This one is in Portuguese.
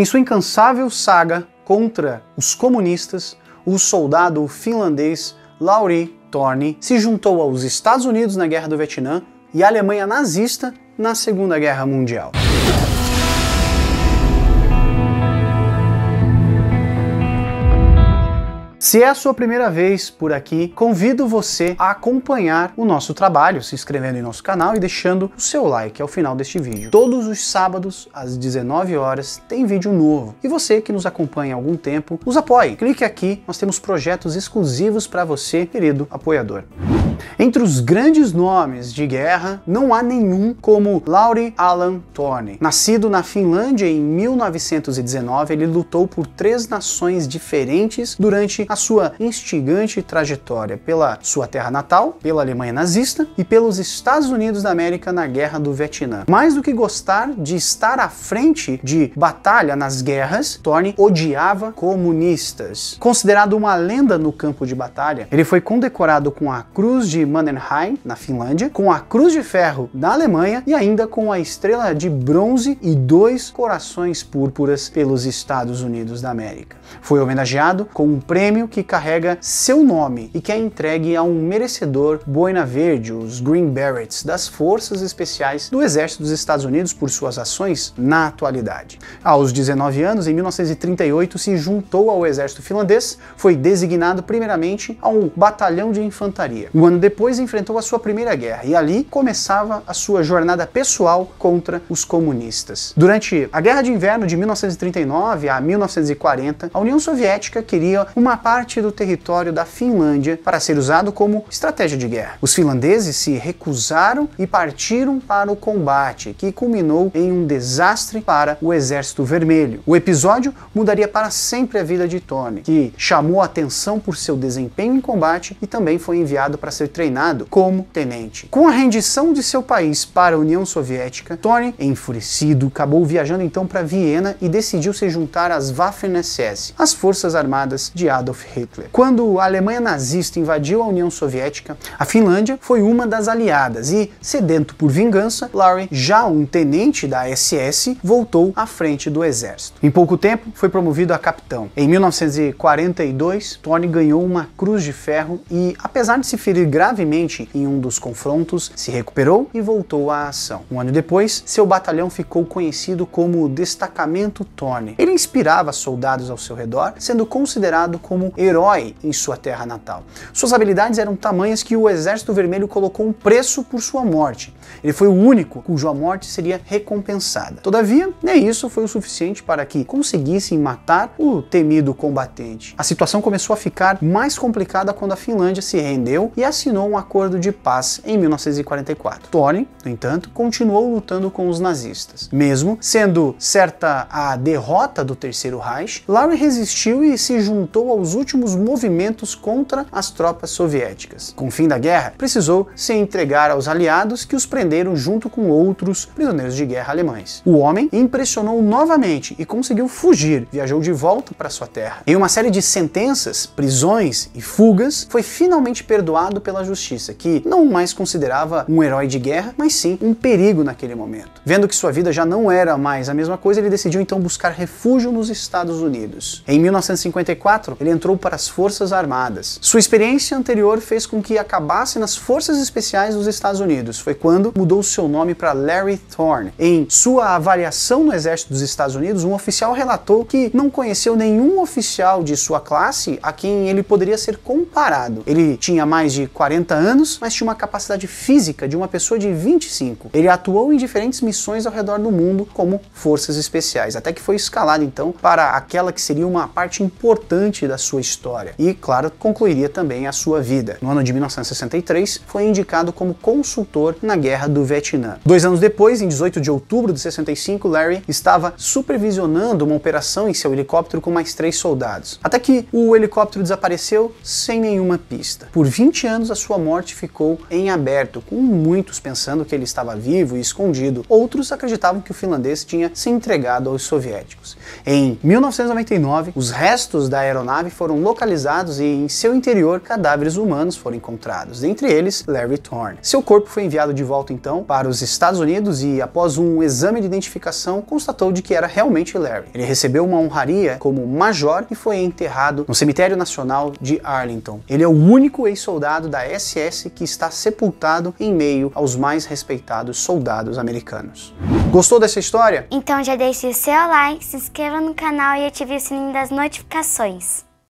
Em sua incansável saga contra os comunistas, o soldado finlandês Lauri Torni se juntou aos Estados Unidos na Guerra do Vietnã e à Alemanha nazista na Segunda Guerra Mundial. Se é a sua primeira vez por aqui, convido você a acompanhar o nosso trabalho, se inscrevendo em nosso canal e deixando o seu like ao final deste vídeo. Todos os sábados, às 19 horas, tem vídeo novo. E você que nos acompanha há algum tempo, nos apoie. Clique aqui, nós temos projetos exclusivos para você, querido apoiador. Entre os grandes nomes de guerra, não há nenhum como Lauri Alan Thorne. Nascido na Finlândia em 1919, ele lutou por três nações diferentes durante a sua instigante trajetória pela sua terra natal, pela Alemanha nazista e pelos Estados Unidos da América na Guerra do Vietnã. Mais do que gostar de estar à frente de batalha nas guerras, Thorne odiava comunistas. Considerado uma lenda no campo de batalha, ele foi condecorado com a Cruz de Mannerheim, na Finlândia, com a Cruz de Ferro, da Alemanha, e ainda com a Estrela de Bronze e dois Corações Púrpuras pelos Estados Unidos da América. Foi homenageado com um prêmio que carrega seu nome e que é entregue a um merecedor boina verde, os Green Berets, das Forças Especiais do Exército dos Estados Unidos por suas ações na atualidade. Aos 19 anos, em 1938, se juntou ao exército finlandês, foi designado primeiramente a um batalhão de infantaria. Um ano depois enfrentou a sua primeira guerra e ali começava a sua jornada pessoal contra os comunistas. Durante a Guerra de Inverno de 1939 a 1940, a União Soviética queria uma parte do território da Finlândia para ser usado como estratégia de guerra. Os finlandeses se recusaram e partiram para o combate, que culminou em um desastre para o Exército Vermelho. O episódio mudaria para sempre a vida de Tony, que chamou a atenção por seu desempenho em combate e também foi enviado para ser treinado como tenente. Com a rendição de seu país para a União Soviética, Tony, enfurecido, acabou viajando então para Viena e decidiu se juntar às Waffen-SS, as forças armadas de Adolf Hitler. Quando a Alemanha nazista invadiu a União Soviética, a Finlândia foi uma das aliadas e, sedento por vingança, Larry, já um tenente da SS, voltou à frente do exército. Em pouco tempo, foi promovido a capitão. Em 1942, Tony ganhou uma Cruz de Ferro e, apesar de se ferir gravemente em um dos confrontos, se recuperou e voltou à ação. Um ano depois, seu batalhão ficou conhecido como o Destacamento Thorne. Ele inspirava soldados ao seu redor, sendo considerado como herói em sua terra natal. Suas habilidades eram tamanhas que o Exército Vermelho colocou um preço por sua morte. Ele foi o único cuja morte seria recompensada. Todavia, nem isso foi o suficiente para que conseguissem matar o temido combatente. A situação começou a ficar mais complicada quando a Finlândia se rendeu e as assinou um acordo de paz em 1944. Tony, no entanto, continuou lutando com os nazistas. Mesmo sendo certa a derrota do Terceiro Reich, Larry resistiu e se juntou aos últimos movimentos contra as tropas soviéticas. Com o fim da guerra, precisou se entregar aos aliados que os prenderam junto com outros prisioneiros de guerra alemães. O homem impressionou novamente e conseguiu fugir, viajou de volta para sua terra. Em uma série de sentenças, prisões e fugas, foi finalmente perdoado pela justiça, que não mais considerava um herói de guerra, mas sim um perigo naquele momento. Vendo que sua vida já não era mais a mesma coisa, ele decidiu então buscar refúgio nos Estados Unidos. Em 1954, ele entrou para as Forças Armadas. Sua experiência anterior fez com que acabasse nas Forças Especiais dos Estados Unidos. Foi quando mudou seu nome para Larry Thorne. Em sua avaliação no Exército dos Estados Unidos, um oficial relatou que não conheceu nenhum oficial de sua classe a quem ele poderia ser comparado. Ele tinha mais de 40 anos, mas tinha uma capacidade física de uma pessoa de 25. Ele atuou em diferentes missões ao redor do mundo como forças especiais, até que foi escalado então para aquela que seria uma parte importante da sua história e, claro, concluiria também a sua vida. No ano de 1963, foi indicado como consultor na Guerra do Vietnã. Dois anos depois, em 18 de outubro de 65, Larry estava supervisionando uma operação em seu helicóptero com mais três soldados, até que o helicóptero desapareceu sem nenhuma pista. Por 20 anos a sua morte ficou em aberto, com muitos pensando que ele estava vivo e escondido. Outros acreditavam que o finlandês tinha se entregado aos soviéticos. Em 1999, os restos da aeronave foram localizados e em seu interior cadáveres humanos foram encontrados, entre eles Larry Thorne. Seu corpo foi enviado de volta então para os Estados Unidos e após um exame de identificação constatou de que era realmente Larry. Ele recebeu uma honraria como major e foi enterrado no cemitério nacional de Arlington. Ele é o único ex-soldado da da SS que está sepultado em meio aos mais respeitados soldados americanos. Gostou dessa história? Então já deixe o seu like, se inscreva no canal e ative o sininho das notificações.